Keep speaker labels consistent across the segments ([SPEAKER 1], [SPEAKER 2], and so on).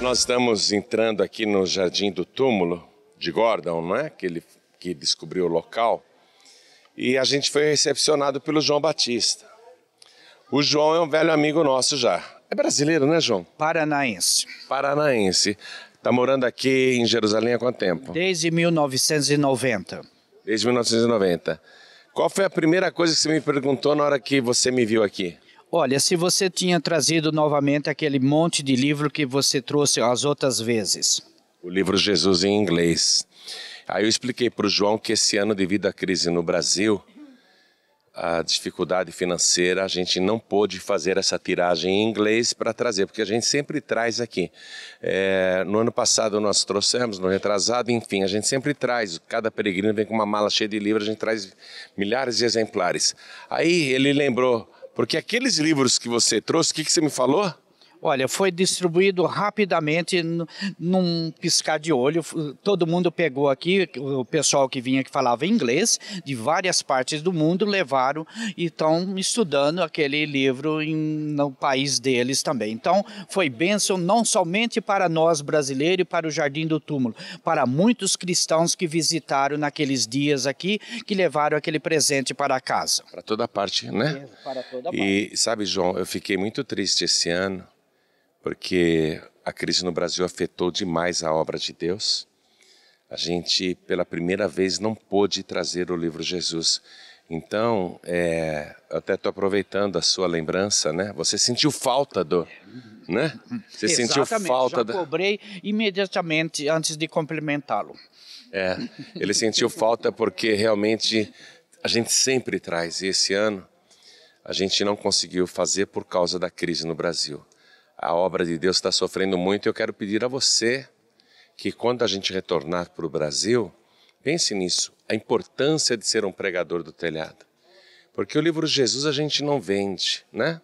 [SPEAKER 1] Nós estamos entrando aqui no Jardim do Túmulo de Gordon, não é? Que ele que descobriu o local. E a gente foi recepcionado pelo João Batista. O João é um velho amigo nosso já. É brasileiro, né, João? Paranaense. Paranaense. Está morando aqui em Jerusalém há quanto tempo?
[SPEAKER 2] Desde 1990.
[SPEAKER 1] Desde 1990. Qual foi a primeira coisa que você me perguntou na hora que você me viu aqui?
[SPEAKER 2] Olha, se você tinha trazido novamente aquele monte de livro que você trouxe as outras vezes.
[SPEAKER 1] O livro Jesus em inglês. Aí eu expliquei para o João que esse ano, devido à crise no Brasil, a dificuldade financeira, a gente não pôde fazer essa tiragem em inglês para trazer, porque a gente sempre traz aqui. É, no ano passado nós trouxemos, no retrasado, enfim, a gente sempre traz. Cada peregrino vem com uma mala cheia de livros, a gente traz milhares de exemplares. Aí
[SPEAKER 2] ele lembrou porque aqueles livros que você trouxe, o que, que você me falou? Olha, foi distribuído rapidamente, num piscar de olho. Todo mundo pegou aqui, o pessoal que vinha que falava inglês, de várias partes do mundo, levaram e estão estudando aquele livro em, no país deles também. Então, foi bênção não somente para nós brasileiros e para o Jardim do Túmulo, para muitos cristãos que visitaram naqueles dias aqui, que levaram aquele presente para casa. Para
[SPEAKER 1] toda parte, né? É, para toda parte. E sabe, João, eu fiquei muito triste esse ano porque a crise no Brasil afetou demais a obra de Deus. A gente, pela primeira vez, não pôde trazer o livro Jesus. Então, é, eu até estou aproveitando a sua lembrança, né? Você sentiu falta do, né? Você Exatamente, sentiu falta já
[SPEAKER 2] cobrei imediatamente antes de complementá-lo.
[SPEAKER 1] É, ele sentiu falta porque realmente a gente sempre traz. E esse ano a gente não conseguiu fazer por causa da crise no Brasil a obra de Deus está sofrendo muito. Eu quero pedir a você que, quando a gente retornar para o Brasil, pense nisso, a importância de ser um pregador do telhado. Porque o livro Jesus a gente não vende, né?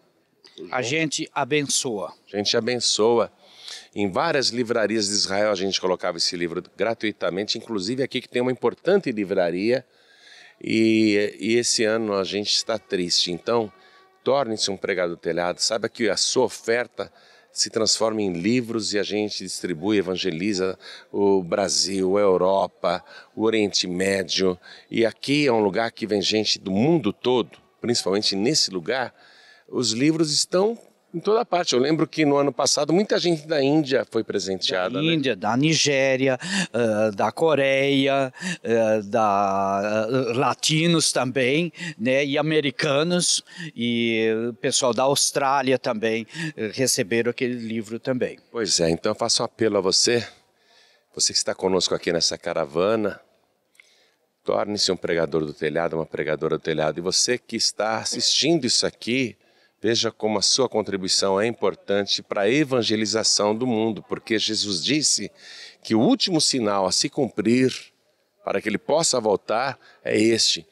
[SPEAKER 1] A gente abençoa. A gente abençoa. Em várias livrarias de Israel a gente colocava esse livro gratuitamente, inclusive aqui que tem uma importante livraria. E, e esse ano a gente está triste. Então, Torne-se um pregado do telhado, saiba que a sua oferta se transforma em livros e a gente distribui, evangeliza o Brasil, a Europa, o Oriente Médio. E aqui é um lugar que vem gente do mundo todo, principalmente nesse lugar. Os livros estão em toda parte. Eu lembro que no ano passado muita gente
[SPEAKER 2] da Índia foi presenteada. Da né? Índia, da Nigéria, uh, da Coreia, uh, da uh, latinos também, né? E americanos e o pessoal da Austrália também receberam aquele livro também.
[SPEAKER 1] Pois é. Então eu faço um apelo a você, você que está conosco aqui nessa caravana. Torne-se um pregador do telhado, uma pregadora do telhado. E você que está assistindo isso aqui, Veja como a sua contribuição é importante para a evangelização do mundo, porque Jesus disse que o último sinal a se cumprir para que ele possa voltar é este.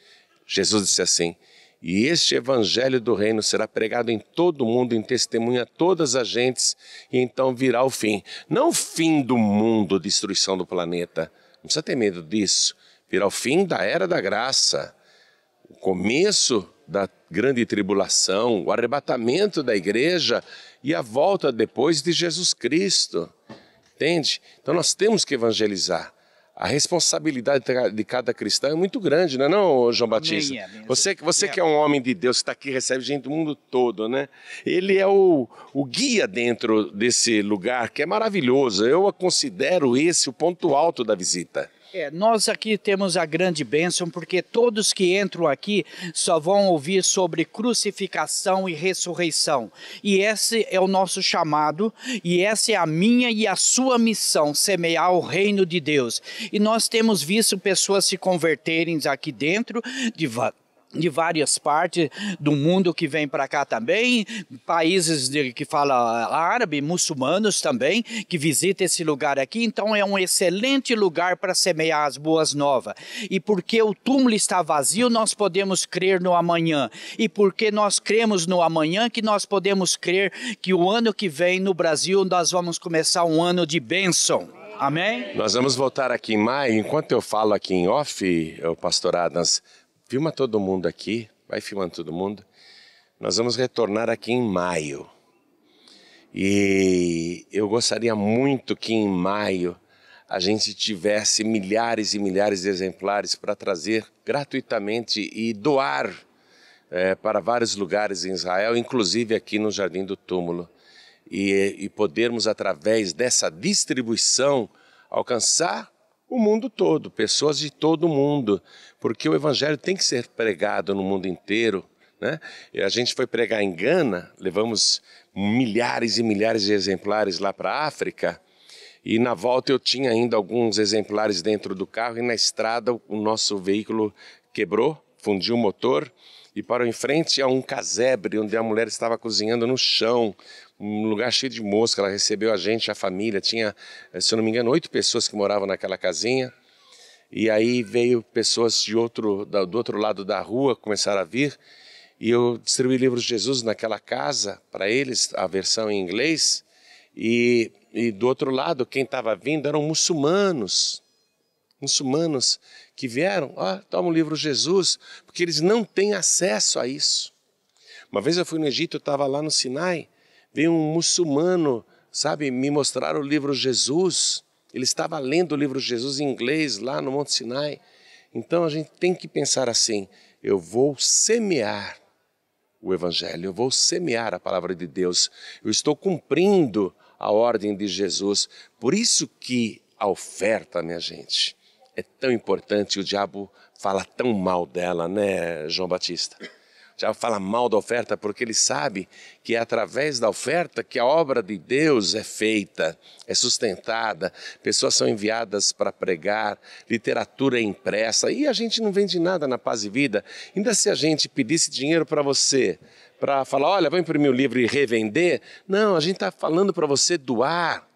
[SPEAKER 1] Jesus disse assim: E este evangelho do reino será pregado em todo o mundo em testemunha a todas as gentes, e então virá o fim. Não o fim do mundo, destruição do planeta. Não precisa ter medo disso. Virá o fim da era da graça, o começo da grande tribulação, o arrebatamento da igreja e a volta depois de Jesus Cristo. Entende? Então nós temos que evangelizar. A responsabilidade de cada cristão é muito grande, não é não, João Batista? Você, você é. que é um homem de Deus, que está aqui, recebe gente do mundo todo, né? Ele é o, o guia dentro desse lugar que é maravilhoso. Eu considero esse o ponto alto da visita.
[SPEAKER 2] É, nós aqui temos a grande bênção, porque todos que entram aqui só vão ouvir sobre crucificação e ressurreição. E esse é o nosso chamado, e essa é a minha e a sua missão: semear o reino de Deus. E nós temos visto pessoas se converterem aqui dentro de de várias partes do mundo que vem para cá também, países de, que falam ah, árabe, muçulmanos também, que visitam esse lugar aqui. Então é um excelente lugar para semear as boas novas. E porque o túmulo está vazio, nós podemos crer no amanhã. E porque nós cremos no amanhã, que nós podemos crer que o ano que vem no Brasil nós vamos começar um ano de bênção. Amém?
[SPEAKER 1] Nós vamos voltar aqui em maio. Enquanto eu falo aqui em off, o pastor Adams, filma todo mundo aqui, vai filmando todo mundo. Nós vamos retornar aqui em maio. E eu gostaria muito que em maio a gente tivesse milhares e milhares de exemplares para trazer gratuitamente e doar é, para vários lugares em Israel, inclusive aqui no Jardim do Túmulo, e, e podermos, através dessa distribuição, alcançar o mundo todo, pessoas de todo o mundo, porque o evangelho tem que ser pregado no mundo inteiro. Né? A gente foi pregar em Gana, levamos milhares e milhares de exemplares lá para a África, e na volta eu tinha ainda alguns exemplares dentro do carro, e na estrada o nosso veículo quebrou, fundiu o motor, e parou em frente a um casebre onde a mulher estava cozinhando no chão, um lugar cheio de mosca. Ela recebeu a gente, a família. Tinha, eh, se eu não me engano, oito pessoas que moravam naquela casinha. E aí veio pessoas de outro, do outro lado da rua, começaram a vir. E eu distribuí livros de Jesus naquela casa para eles, a versão em inglês. E, e do outro lado, quem estava vindo eram muçulmanos. Muçulmanos que vieram, ó, oh, toma o livro de Jesus, porque eles não têm acesso a isso. Uma vez eu fui no Egito, eu estava lá no Sinai, Veio um muçulmano, sabe, me mostrar o livro Jesus. Ele estava lendo o livro Jesus em inglês lá no Monte Sinai. Então a gente tem que pensar assim: eu vou semear o Evangelho, eu vou semear a palavra de Deus, eu estou cumprindo a ordem de Jesus. Por isso que a oferta, minha gente, é tão importante. e O diabo fala tão mal dela, né, João Batista? fala mal da oferta porque ele sabe que é através da oferta que a obra de Deus é feita, é sustentada, pessoas são enviadas para pregar, literatura é impressa e a gente não vende nada na paz e vida. Ainda se a gente pedisse dinheiro para você, para falar, olha, vou imprimir o livro e revender, não, a gente está falando para você doar,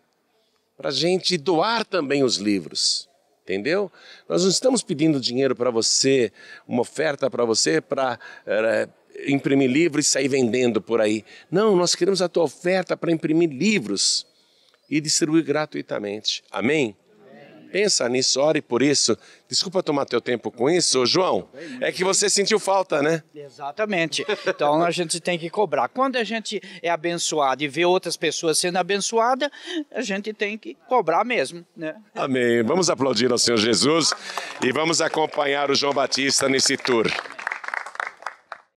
[SPEAKER 1] para a gente doar também os livros entendeu? Nós não estamos pedindo dinheiro para você, uma oferta para você para é, eh, imprimir livros e sair vendendo por aí. Não, nós queremos a tua oferta para imprimir livros e distribuir gratuitamente. Amém? Pensa nisso, ore por isso. Desculpa tomar teu tempo com isso, João. É que você sentiu falta, né?
[SPEAKER 2] Exatamente. Então a gente tem que cobrar. Quando a gente é abençoado e vê outras pessoas sendo abençoadas, a gente tem que cobrar mesmo, né?
[SPEAKER 1] Amém. Vamos aplaudir ao Senhor Jesus e vamos acompanhar o João Batista nesse tour.